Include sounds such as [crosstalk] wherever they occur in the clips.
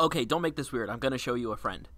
Okay, don't make this weird. I'm gonna show you a friend.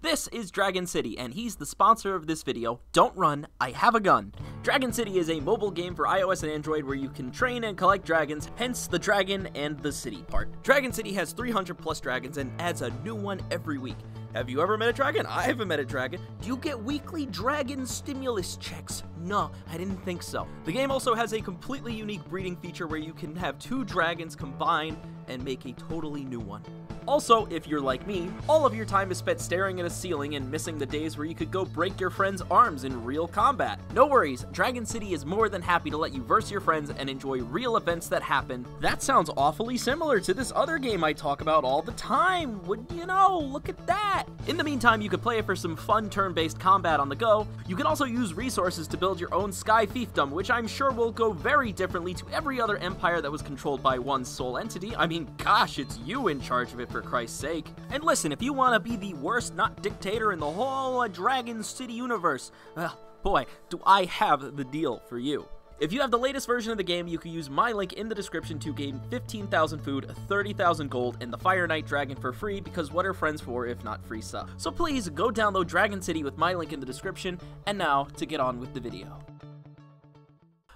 This is Dragon City, and he's the sponsor of this video. Don't run, I have a gun. Dragon City is a mobile game for iOS and Android where you can train and collect dragons, hence the dragon and the city part. Dragon City has 300 plus dragons and adds a new one every week. Have you ever met a dragon? I haven't met a dragon. Do you get weekly dragon stimulus checks? No, I didn't think so. The game also has a completely unique breeding feature where you can have two dragons combine and make a totally new one. Also, if you're like me, all of your time is spent staring at a ceiling and missing the days where you could go break your friend's arms in real combat. No worries, Dragon City is more than happy to let you verse your friends and enjoy real events that happen. That sounds awfully similar to this other game I talk about all the time. Would you know? Look at that. In the meantime, you could play it for some fun turn-based combat on the go. You can also use resources to build your own Sky Fiefdom, which I'm sure will go very differently to every other empire that was controlled by one sole entity. I mean, gosh, it's you in charge of it for for Christ's sake. And listen, if you want to be the worst not dictator in the whole uh, Dragon City universe, uh, boy, do I have the deal for you. If you have the latest version of the game, you can use my link in the description to gain 15,000 food, 30,000 gold, and the Fire Knight Dragon for free because what are friends for if not free stuff? So please go download Dragon City with my link in the description, and now to get on with the video.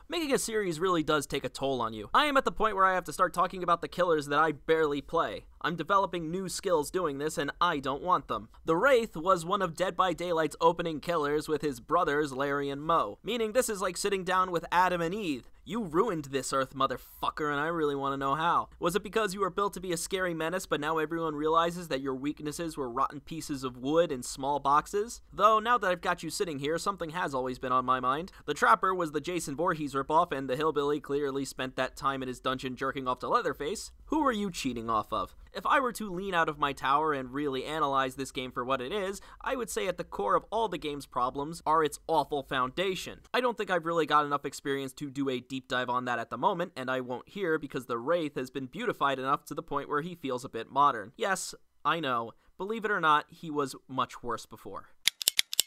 Making a series really does take a toll on you. I am at the point where I have to start talking about the killers that I barely play. I'm developing new skills doing this and I don't want them. The Wraith was one of Dead by Daylight's opening killers with his brothers Larry and Mo, meaning this is like sitting down with Adam and Eve. You ruined this earth, motherfucker, and I really want to know how. Was it because you were built to be a scary menace, but now everyone realizes that your weaknesses were rotten pieces of wood and small boxes? Though, now that I've got you sitting here, something has always been on my mind. The Trapper was the Jason Voorhees ripoff, and the hillbilly clearly spent that time in his dungeon jerking off to Leatherface. Who are you cheating off of? If I were to lean out of my tower and really analyze this game for what it is, I would say at the core of all the game's problems are its awful foundation. I don't think I've really got enough experience to do a deep dive on that at the moment, and I won't here because the Wraith has been beautified enough to the point where he feels a bit modern. Yes, I know. Believe it or not, he was much worse before.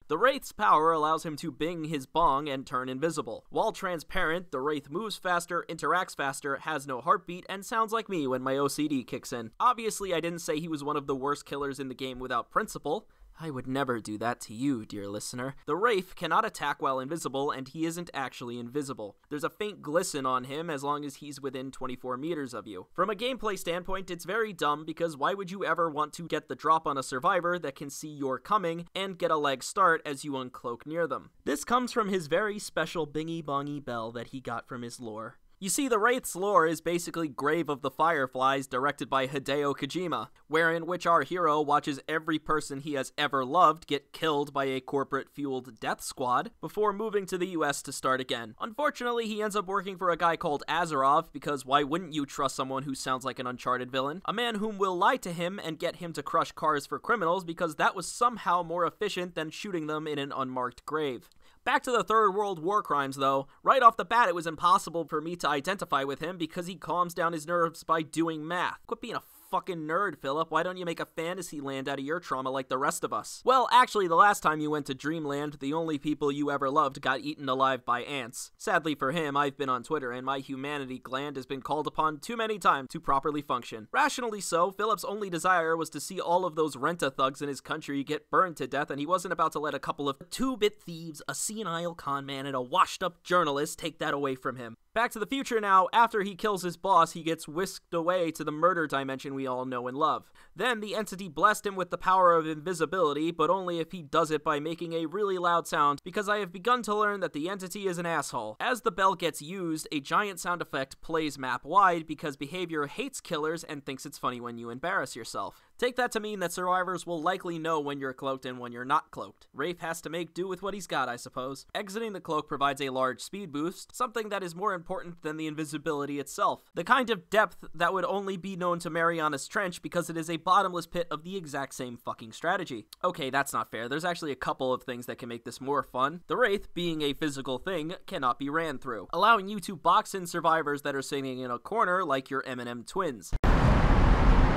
The Wraith's power allows him to bing his bong and turn invisible. While transparent, the Wraith moves faster, interacts faster, has no heartbeat, and sounds like me when my OCD kicks in. Obviously, I didn't say he was one of the worst killers in the game without principle. I would never do that to you, dear listener. The Wraith cannot attack while invisible, and he isn't actually invisible. There's a faint glisten on him as long as he's within 24 meters of you. From a gameplay standpoint, it's very dumb because why would you ever want to get the drop on a survivor that can see you're coming and get a leg start as you uncloak near them? This comes from his very special bingy bongy bell that he got from his lore. You see, the Wraith's lore is basically Grave of the Fireflies, directed by Hideo Kojima, wherein which our hero watches every person he has ever loved get killed by a corporate fueled death squad before moving to the US to start again. Unfortunately, he ends up working for a guy called Azarov, because why wouldn't you trust someone who sounds like an Uncharted villain? A man whom will lie to him and get him to crush cars for criminals because that was somehow more efficient than shooting them in an unmarked grave. Back to the Third World War crimes, though. Right off the bat, it was impossible for me to identify with him because he calms down his nerves by doing math. Quit being a fucking nerd, Philip. Why don't you make a fantasy land out of your trauma like the rest of us? Well, actually, the last time you went to Dreamland, the only people you ever loved got eaten alive by ants. Sadly for him, I've been on Twitter and my humanity gland has been called upon too many times to properly function. Rationally so, Philip's only desire was to see all of those renta thugs in his country get burned to death, and he wasn't about to let a couple of two bit thieves, a senile con man, and a washed up journalist take that away from him. Back to the future now, after he kills his boss, he gets whisked away to the murder dimension we all know and love. Then the entity blessed him with the power of invisibility, but only if he does it by making a really loud sound, because I have begun to learn that the entity is an asshole. As the bell gets used, a giant sound effect plays map wide because behavior hates killers and thinks it's funny when you embarrass yourself. Take that to mean that survivors will likely know when you're cloaked and when you're not cloaked. Rafe has to make do with what he's got, I suppose. Exiting the cloak provides a large speed boost, something that is more important than the invisibility itself. The kind of depth that would only be known to Mariana's Trench because it is a bottomless pit of the exact same fucking strategy. Okay, that's not fair. There's actually a couple of things that can make this more fun. The Wraith, being a physical thing, cannot be ran through, allowing you to box in survivors that are sitting in a corner like your Eminem twins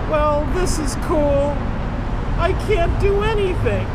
well, this is cool. I can't do anything.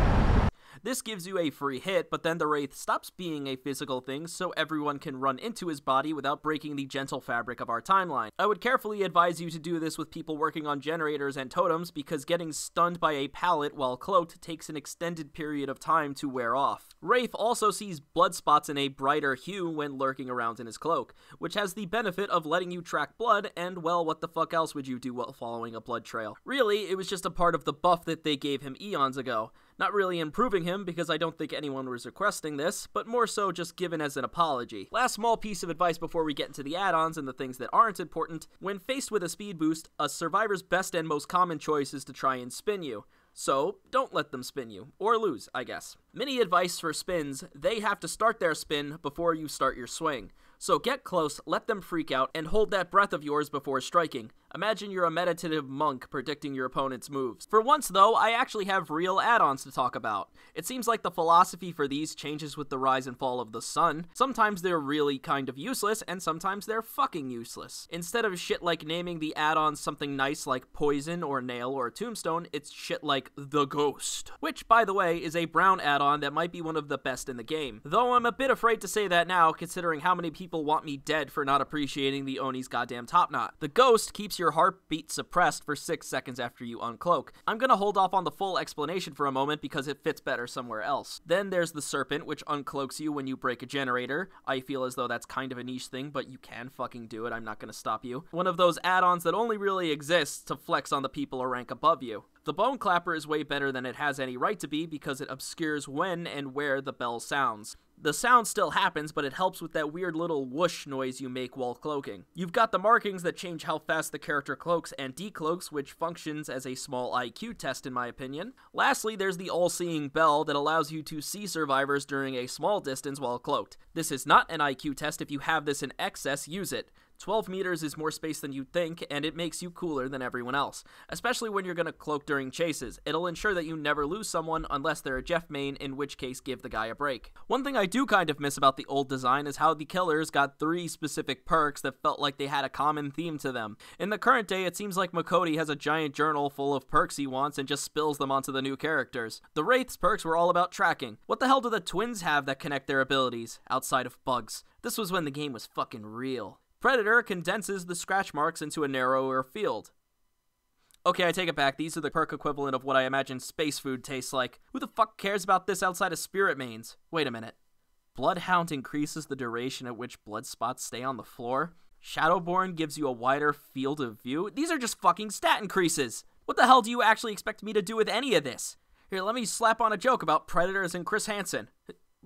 This gives you a free hit, but then the Wraith stops being a physical thing so everyone can run into his body without breaking the gentle fabric of our timeline. I would carefully advise you to do this with people working on generators and totems because getting stunned by a pallet while cloaked takes an extended period of time to wear off. Wraith also sees blood spots in a brighter hue when lurking around in his cloak, which has the benefit of letting you track blood and well, what the fuck else would you do while following a blood trail? Really, it was just a part of the buff that they gave him eons ago. Not really improving him because I don't think anyone was requesting this, but more so just given as an apology. Last small piece of advice before we get into the add-ons and the things that aren't important. When faced with a speed boost, a survivor's best and most common choice is to try and spin you. So, don't let them spin you, or lose, I guess. Mini advice for spins they have to start their spin before you start your swing. So, get close, let them freak out, and hold that breath of yours before striking. Imagine you're a meditative monk predicting your opponent's moves. For once, though, I actually have real add ons to talk about. It seems like the philosophy for these changes with the rise and fall of the sun. Sometimes they're really kind of useless, and sometimes they're fucking useless. Instead of shit like naming the add ons something nice like poison or nail or tombstone, it's shit like the ghost. Which, by the way, is a brown add on that might be one of the best in the game. Though I'm a bit afraid to say that now, considering how many people want me dead for not appreciating the Oni's goddamn top knot. The ghost keeps your your heartbeat suppressed for 6 seconds after you uncloak. I'm gonna hold off on the full explanation for a moment because it fits better somewhere else. Then there's the Serpent, which uncloaks you when you break a generator. I feel as though that's kind of a niche thing, but you can fucking do it, I'm not gonna stop you. One of those add-ons that only really exists to flex on the people a rank above you. The Bone Clapper is way better than it has any right to be because it obscures when and where the bell sounds. The sound still happens, but it helps with that weird little whoosh noise you make while cloaking. You've got the markings that change how fast the character cloaks and decloaks, which functions as a small IQ test in my opinion. Lastly, there's the all-seeing bell that allows you to see survivors during a small distance while cloaked. This is not an IQ test, if you have this in excess, use it. 12 meters is more space than you'd think, and it makes you cooler than everyone else, especially when you're gonna cloak during chases. It'll ensure that you never lose someone unless they're a Jeff main, in which case give the guy a break. One thing I do kind of miss about the old design is how the killers got three specific perks that felt like they had a common theme to them. In the current day, it seems like Makoti has a giant journal full of perks he wants and just spills them onto the new characters. The Wraith's perks were all about tracking. What the hell do the twins have that connect their abilities, outside of bugs? This was when the game was fucking real. Predator condenses the scratch marks into a narrower field. Okay, I take it back. These are the perk equivalent of what I imagine space food tastes like. Who the fuck cares about this outside of spirit mains? Wait a minute. Bloodhound increases the duration at which blood spots stay on the floor. Shadowborn gives you a wider field of view. These are just fucking stat increases. What the hell do you actually expect me to do with any of this? Here, let me slap on a joke about Predators and Chris Hansen.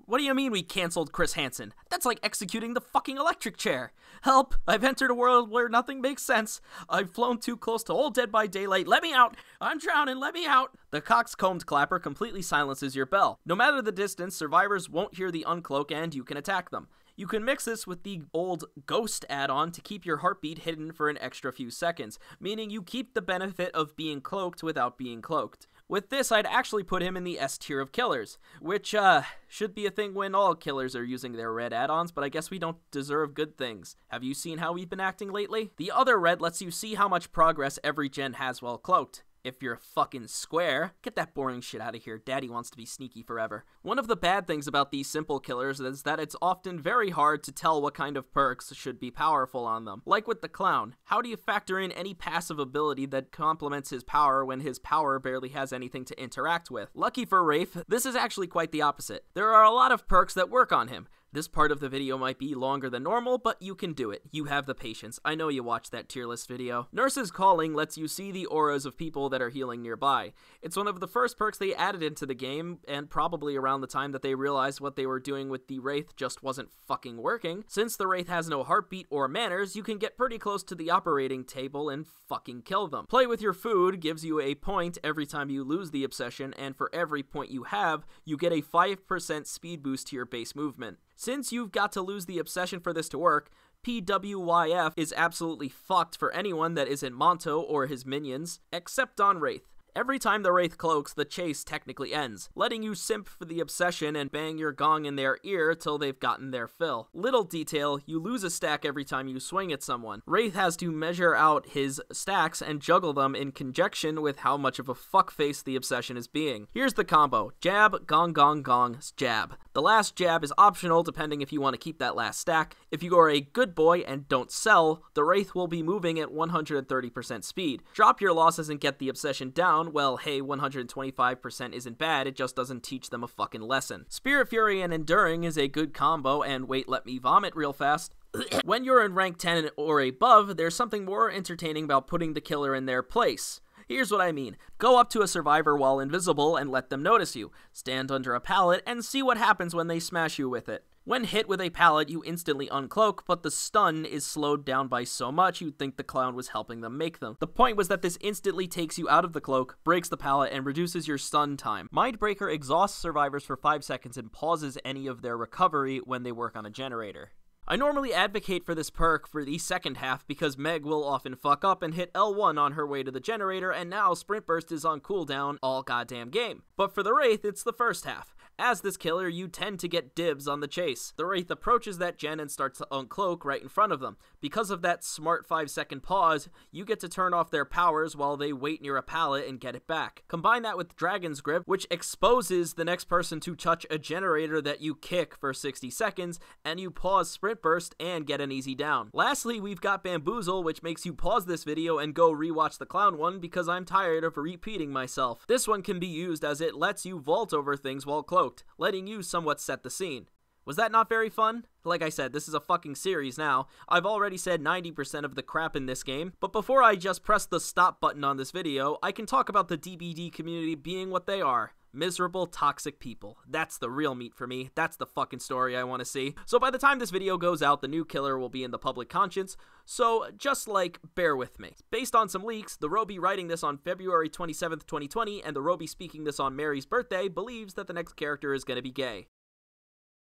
What do you mean we canceled Chris Hansen? That's like executing the fucking electric chair. Help! I've entered a world where nothing makes sense. I've flown too close to old Dead by Daylight. Let me out! I'm drowning. Let me out! The coxcombed clapper completely silences your bell. No matter the distance, survivors won't hear the uncloak and you can attack them. You can mix this with the old ghost add on to keep your heartbeat hidden for an extra few seconds, meaning you keep the benefit of being cloaked without being cloaked. With this, I'd actually put him in the S tier of killers, which uh, should be a thing when all killers are using their red add ons, but I guess we don't deserve good things. Have you seen how we've been acting lately? The other red lets you see how much progress every gen has while cloaked if you're a fucking square, get that boring shit out of here. Daddy wants to be sneaky forever. One of the bad things about these simple killers is that it's often very hard to tell what kind of perks should be powerful on them. Like with the clown, how do you factor in any passive ability that complements his power when his power barely has anything to interact with? Lucky for Rafe, this is actually quite the opposite. There are a lot of perks that work on him. This part of the video might be longer than normal, but you can do it. You have the patience. I know you watched that tier list video. Nurse's Calling lets you see the auras of people that are healing nearby. It's one of the first perks they added into the game, and probably around the time that they realized what they were doing with the Wraith just wasn't fucking working. Since the Wraith has no heartbeat or manners, you can get pretty close to the operating table and fucking kill them. Play with your food gives you a point every time you lose the obsession, and for every point you have, you get a 5% speed boost to your base movement. Since you've got to lose the obsession for this to work, PWYF is absolutely fucked for anyone that isn't Monto or his minions, except on Wraith. Every time the Wraith cloaks, the chase technically ends, letting you simp for the obsession and bang your gong in their ear till they've gotten their fill. Little detail, you lose a stack every time you swing at someone. Wraith has to measure out his stacks and juggle them in conjunction with how much of a fuckface the obsession is being. Here's the combo jab, gong, gong, gong, jab. The last jab is optional depending if you want to keep that last stack. If you are a good boy and don't sell, the Wraith will be moving at 130% speed. Drop your losses and get the obsession down, well hey, 125% isn't bad, it just doesn't teach them a fucking lesson. Spirit Fury and Enduring is a good combo, and wait let me vomit real fast, [coughs] when you're in rank 10 or above, there's something more entertaining about putting the killer in their place. Here's what I mean go up to a survivor while invisible and let them notice you, stand under a pallet, and see what happens when they smash you with it. When hit with a pallet, you instantly uncloak, but the stun is slowed down by so much you'd think the clown was helping them make them. The point was that this instantly takes you out of the cloak, breaks the pallet, and reduces your stun time. Mindbreaker exhausts survivors for 5 seconds and pauses any of their recovery when they work on a generator. I normally advocate for this perk for the second half because Meg will often fuck up and hit L1 on her way to the generator, and now Sprint Burst is on cooldown all goddamn game. But for the Wraith, it's the first half. As this killer, you tend to get dibs on the chase. The Wraith approaches that gen and starts to uncloak right in front of them. Because of that smart 5 second pause, you get to turn off their powers while they wait near a pallet and get it back. Combine that with Dragon's Grip, which exposes the next person to touch a generator that you kick for 60 seconds, and you pause Sprint Burst and get an easy down. Lastly, we've got Bamboozle, which makes you pause this video and go rewatch the clown one because I'm tired of repeating myself. This one can be used as it lets you vault over things while close smoked, letting you somewhat set the scene. Was that not very fun? Like I said, this is a fucking series now. I've already said 90% of the crap in this game, but before I just press the stop button on this video, I can talk about the DBD community being what they are miserable, toxic people. That's the real meat for me. That's the fucking story I want to see. So by the time this video goes out, the new killer will be in the public conscience. So just like, bear with me. Based on some leaks, the Roby writing this on February 27th, 2020, and the Roby speaking this on Mary's birthday believes that the next character is going to be gay.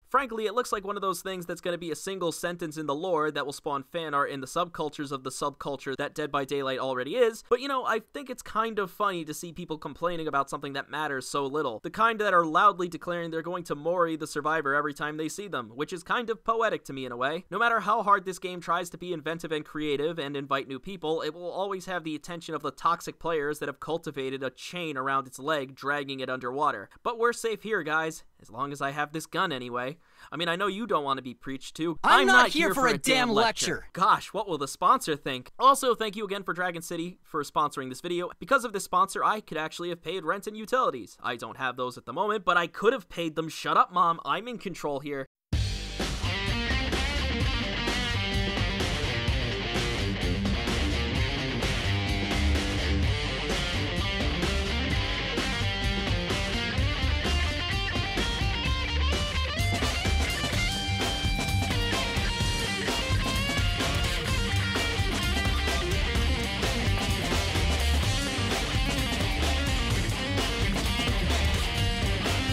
Frankly, it looks like one of those things that's going to be a single sentence in the lore that will spawn fan art in the subcultures of the subculture that Dead by Daylight already is, but you know, I think it's kind of funny to see people complaining about something that matters so little. The kind that are loudly declaring they're going to Mori the survivor every time they see them, which is kind of poetic to me in a way. No matter how hard this game tries to be inventive and creative and invite new people, it will always have the attention of the toxic players that have cultivated a chain around its leg, dragging it underwater. But we're safe here, guys. As long as I have this gun, anyway. I mean, I know you don't want to be preached to. I'm, I'm not, not, here, for, for a, a, damn lecture. lecture. Gosh, what will the sponsor think? Also, thank you again for Dragon City for sponsoring this video. Because of this sponsor, I could actually have paid rent and utilities. I don't have those at the moment, but I could have paid them. Shut up, Mom. I'm in control here.